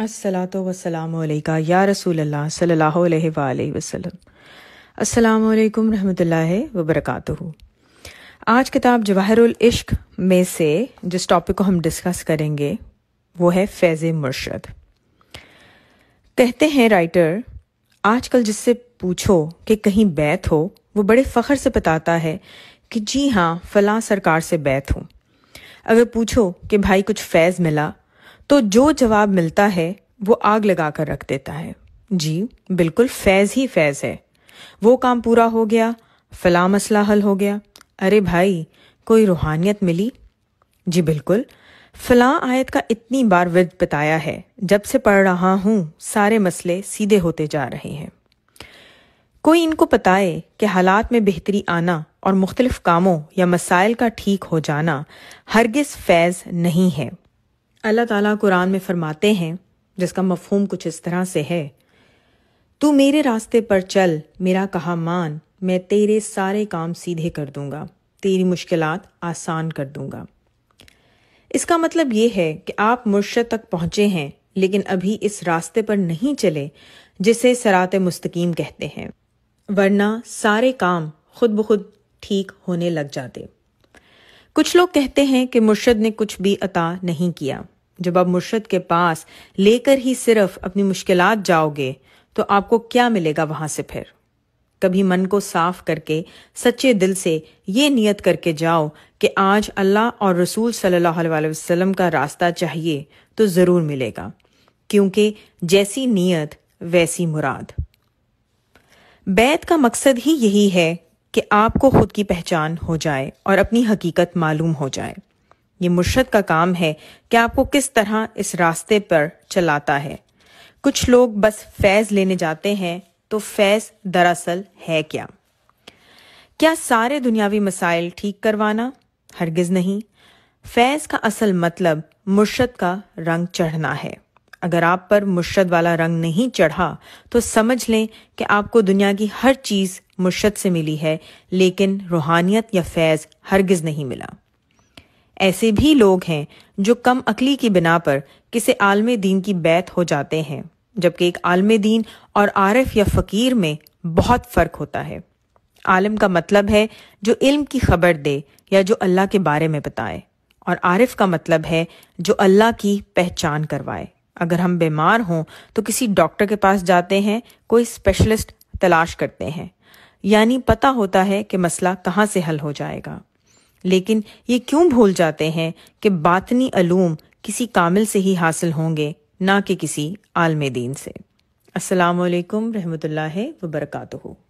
अस्सलातो वसलाम अलैका या रसूल अल्लाह सल्लल्लाहु अलैहि व वसल्लम अस्सलाम वालेकुम व आज किताब जवाहरुल इश्क में से जिस टॉपिक को हम डिस्कस करेंगे वो है फैज़ मुर्शद कहते हैं राइटर आजकल जिससे पूछो कि कहीं बैत हो वो बड़े फ़ख्र से बताता है कि जी हाँ फलाँ सरकार से बैत हूँ अगर पूछो कि भाई कुछ फैज़ मिला तो जो जवाब मिलता है वो आग लगा कर रख देता है जी बिल्कुल फैज ही फैज है वो काम पूरा हो गया फला मसला हल हो गया अरे भाई कोई रूहानियत मिली जी बिल्कुल फला आयत का इतनी बार विद बताया है जब से पढ़ रहा हूं सारे मसले सीधे होते जा रहे हैं कोई इनको बताए कि हालात में बेहतरी आना और मुख्तलिफ कामों या मसाइल का ठीक हो जाना हरगिज फैज़ नहीं है अल्लाह ताला कुरान में फरमाते हैं जिसका मफहम कुछ इस तरह से है तू मेरे रास्ते पर चल मेरा कहा मान मैं तेरे सारे काम सीधे कर दूंगा तेरी मुश्किलात आसान कर दूंगा इसका मतलब ये है कि आप मुर्शद तक पहुंचे हैं लेकिन अभी इस रास्ते पर नहीं चले जिसे सरात मुस्तकीम कहते हैं वरना सारे काम खुद ब खुद ठीक होने लग जाते कुछ लोग कहते हैं कि मुर्शद ने कुछ भी अता नहीं किया जब आप मुर्शद के पास लेकर ही सिर्फ अपनी मुश्किल जाओगे तो आपको क्या मिलेगा वहां से फिर कभी मन को साफ करके सच्चे दिल से ये नियत करके जाओ कि आज अल्लाह और रसूल सल्लल्लाहु अलैहि वसल्लम का रास्ता चाहिए तो ज़रूर मिलेगा क्योंकि जैसी नीयत वैसी मुराद बैत का मकसद ही यही है कि आपको खुद की पहचान हो जाए और अपनी हकीकत मालूम हो जाए ये मुर्शद का काम है कि आपको किस तरह इस रास्ते पर चलाता है कुछ लोग बस फैज लेने जाते हैं तो फैज दरअसल है क्या क्या सारे दुनियावी मसाइल ठीक करवाना हरगिज नहीं फैज का असल मतलब मुर्शद का रंग चढ़ना है अगर आप पर मुर्शद वाला रंग नहीं चढ़ा तो समझ लें कि आपको दुनिया की हर चीज़ मुर्शद से मिली है लेकिन रूहानियत या फैज़ हरगिज़ नहीं मिला ऐसे भी लोग हैं जो कम अकली की बिना पर किसी आलम दीन की बैत हो जाते हैं जबकि एक आलम दीन और आरफ या फ़कीर में बहुत फ़र्क होता है आलम का मतलब है जो इल्म की खबर दे या जो अल्लाह के बारे में बताए और आरफ का मतलब है जो अल्लाह की पहचान करवाए अगर हम बीमार हों तो किसी डॉक्टर के पास जाते हैं कोई स्पेशलिस्ट तलाश करते हैं यानी पता होता है कि मसला कहाँ से हल हो जाएगा लेकिन ये क्यों भूल जाते हैं कि बातनी अलूम किसी कामिल से ही हासिल होंगे ना कि किसी आलम दीन से असलकम रहमत ला वबरकू